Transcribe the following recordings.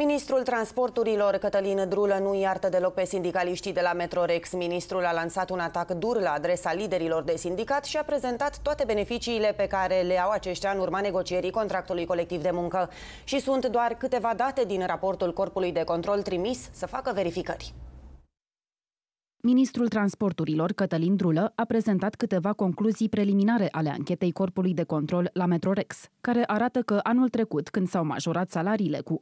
Ministrul Transporturilor Cătălin Drulă nu iartă deloc pe sindicaliștii de la Metrorex. Ministrul a lansat un atac dur la adresa liderilor de sindicat și a prezentat toate beneficiile pe care le au aceștia în urma negocierii contractului colectiv de muncă. Și sunt doar câteva date din raportul Corpului de Control trimis să facă verificări. Ministrul Transporturilor, Cătălin Drulă, a prezentat câteva concluzii preliminare ale anchetei Corpului de Control la Metrorex, care arată că anul trecut, când s-au majorat salariile cu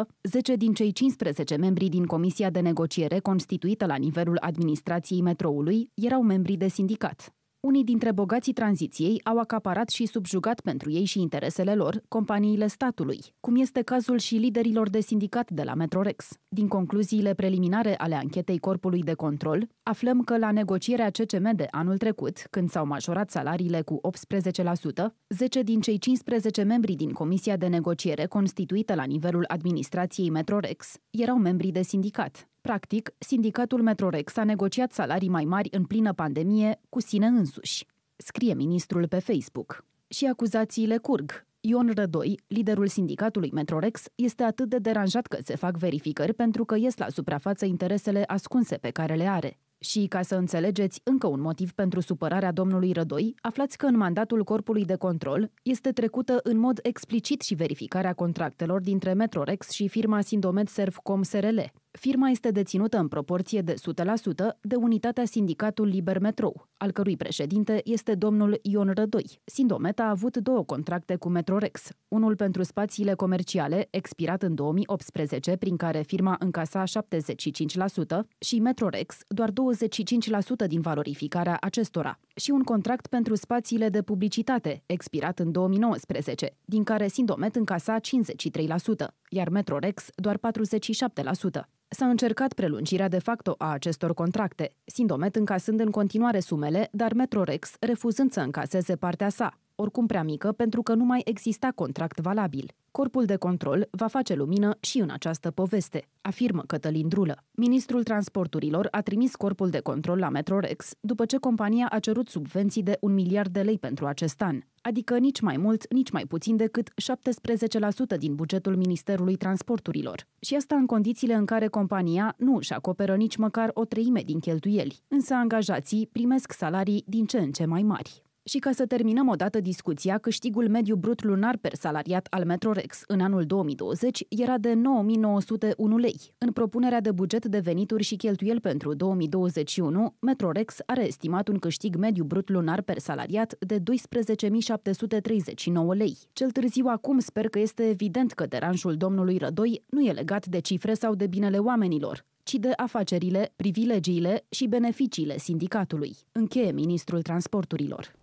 18%, 10 din cei 15 membri din Comisia de Negociere constituită la nivelul administrației metroului erau membri de sindicat unii dintre bogații tranziției au acaparat și subjugat pentru ei și interesele lor companiile statului, cum este cazul și liderilor de sindicat de la Metrorex. Din concluziile preliminare ale anchetei Corpului de Control, aflăm că la negocierea CCM de anul trecut, când s-au majorat salariile cu 18%, 10 din cei 15 membri din Comisia de Negociere constituită la nivelul administrației Metrorex erau membri de sindicat. Practic, sindicatul Metrorex a negociat salarii mai mari în plină pandemie cu sine însuși, scrie ministrul pe Facebook. Și acuzațiile curg. Ion Rădoi, liderul sindicatului Metrorex, este atât de deranjat că se fac verificări pentru că ies la suprafață interesele ascunse pe care le are. Și ca să înțelegeți încă un motiv pentru supărarea domnului Rădoi, aflați că în mandatul Corpului de Control este trecută în mod explicit și verificarea contractelor dintre Metrorex și firma Sindomed Servcom SRL, Firma este deținută în proporție de 100% de unitatea Sindicatul Liber Metrou, al cărui președinte este domnul Ion Rădoi. Sindomet a avut două contracte cu Metrorex, unul pentru spațiile comerciale, expirat în 2018, prin care firma încasa 75% și Metrorex doar 25% din valorificarea acestora și un contract pentru spațiile de publicitate, expirat în 2019, din care Sindomet încasa 53%, iar Metrorex doar 47%. S-a încercat prelungirea de facto a acestor contracte, Sindomet încasând în continuare sumele, dar Metrorex refuzând să încaseze partea sa, oricum prea mică pentru că nu mai exista contract valabil. Corpul de control va face lumină și în această poveste, afirmă Cătălin Drulă. Ministrul Transporturilor a trimis corpul de control la Metrorex după ce compania a cerut subvenții de un miliard de lei pentru acest an, adică nici mai mult, nici mai puțin decât 17% din bugetul Ministerului Transporturilor. Și asta în condițiile în care compania nu își acoperă nici măcar o treime din cheltuieli, însă angajații primesc salarii din ce în ce mai mari. Și ca să terminăm odată discuția, câștigul mediu brut lunar per salariat al Metrorex în anul 2020 era de 9.901 lei. În propunerea de buget de venituri și cheltuieli pentru 2021, Metrorex are estimat un câștig mediu brut lunar per salariat de 12.739 lei. Cel târziu acum sper că este evident că deranjul domnului Rădoi nu e legat de cifre sau de binele oamenilor, ci de afacerile, privilegiile și beneficiile sindicatului, încheie ministrul transporturilor.